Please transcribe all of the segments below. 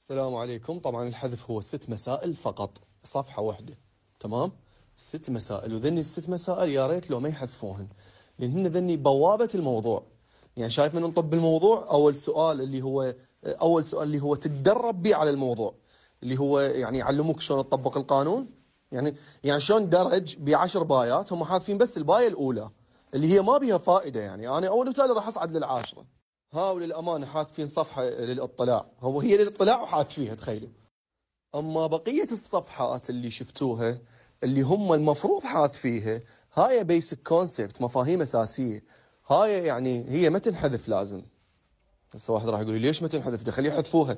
السلام عليكم طبعا الحذف هو ست مسائل فقط صفحة واحدة تمام ست مسائل وذني الست مسائل يا ريت لو ما يحذفوهن هن ذني بوابة الموضوع يعني شايف من نطب الموضوع أول سؤال اللي هو أول سؤال اللي هو تتدرب به على الموضوع اللي هو يعني يعلموك شلون تطبق القانون يعني يعني شلون درج بعشر بايات هم حاذفين بس البايه الاولى اللي هي ما بيها فائده يعني انا اول وتالي راح اصعد للعاشره هاو للأمانة حاذفين صفحة للاطلاع هو هي للاطلاع وحاذفينها تخيلوا أما بقية الصفحات اللي شفتوها اللي هم المفروض حاذفيها هاي بيسك كونسبت مفاهيم أساسية هاي يعني هي ما تنحذف لازم بس واحد راح يقول لي ليش ما تنحذف ده خليه يحذفوها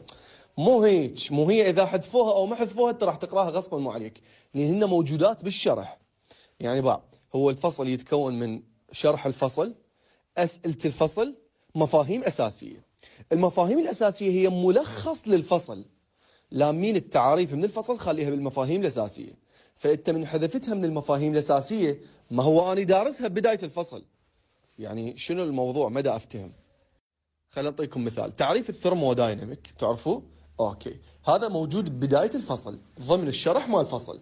مو هيك مو هي اذا حذفوها او ما حذفوها انت راح تقراها غصبا مو عليك لانهن موجودات بالشرح يعني بقى هو الفصل يتكون من شرح الفصل اسئله الفصل مفاهيم أساسية المفاهيم الأساسية هي ملخص للفصل لامين التعاريف من الفصل خليها بالمفاهيم الأساسية فأنت من حذفتها من المفاهيم الأساسية ما هو أنا دارسها ببداية الفصل يعني شنو الموضوع مدى أفتهم خلينا نعطيكم مثال تعريف الثرمودايناميك تعرفوه اوكي هذا موجود بدايه الفصل ضمن الشرح مال الفصل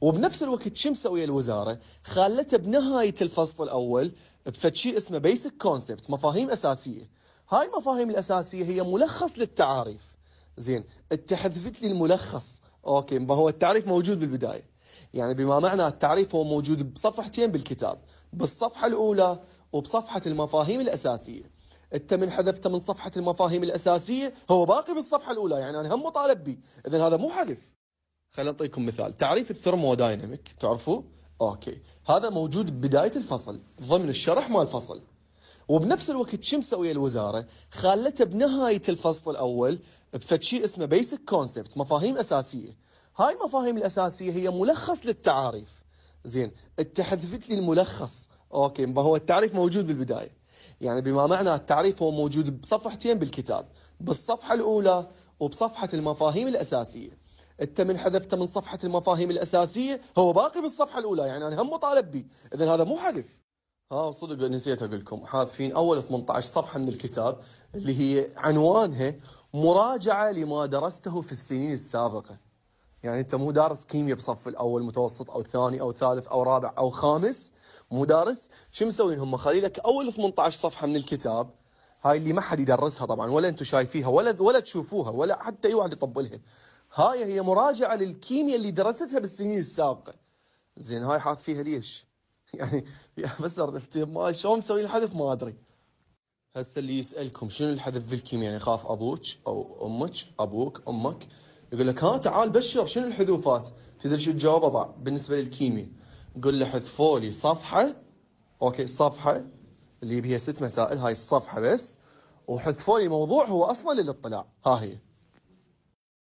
وبنفس الوقت شو مسويه الوزاره؟ خالته بنهايه الفصل الاول بفد شيء اسمه بيسك كونسبت مفاهيم اساسيه هاي المفاهيم الاساسيه هي ملخص للتعاريف زين انت حذفت لي الملخص اوكي ما هو التعريف موجود بالبدايه يعني بما معنى التعريف هو موجود بصفحتين بالكتاب بالصفحه الاولى وبصفحه المفاهيم الاساسيه انت من حذفته من صفحه المفاهيم الاساسيه هو باقي بالصفحه الاولى يعني انا هم مطالب به اذا هذا مو حذف خلينا نعطيكم مثال تعريف الثرمودايناميك تعرفوه اوكي هذا موجود بدايه الفصل ضمن الشرح مال الفصل وبنفس الوقت شو مسويه الوزاره؟ خالته بنهايه الفصل الاول بفتشي اسمه بيسك كونسبت مفاهيم اساسيه. هاي المفاهيم الاساسيه هي ملخص للتعاريف. زين انت حذفت لي الملخص اوكي ما هو التعريف موجود بالبدايه. يعني بما معنى التعريف هو موجود بصفحتين بالكتاب، بالصفحه الاولى وبصفحه المفاهيم الاساسيه. انت من حذفته من صفحه المفاهيم الاساسيه هو باقي بالصفحه الاولى يعني انا هم مطالب به اذا هذا مو حذف ها صدق نسيت اقول لكم حاذفين اول 18 صفحه من الكتاب اللي هي عنوانها مراجعه لما درسته في السنين السابقه يعني انت مو دارس كيمياء بصف الاول متوسط او ثاني او ثالث او رابع او خامس مو دارس شو مسوين هم خلي لك اول 18 صفحه من الكتاب هاي اللي ما حد يدرسها طبعا ولا انتم شايفيها ولا ولا تشوفوها ولا حتى اي واحد يطبلها هاي هي مراجعة للكيمياء اللي درستها بالسنين السابقة زين هاي حاط فيها ليش يعني يا بسر ما شلون مسوي الحذف ما ادري هسه اللي يسالكم شنو الحذف بالكيمياء يعني خاف ابوك او امك ابوك امك يقول لك ها تعال بشر شنو الحذوفات تدري شو تجاوبه بالنسبه للكيمياء قل له حذفوا لي صفحه اوكي صفحه اللي بيها ست مسائل هاي الصفحه بس وحذفوا لي موضوع هو اصلا للاطلاع ها هي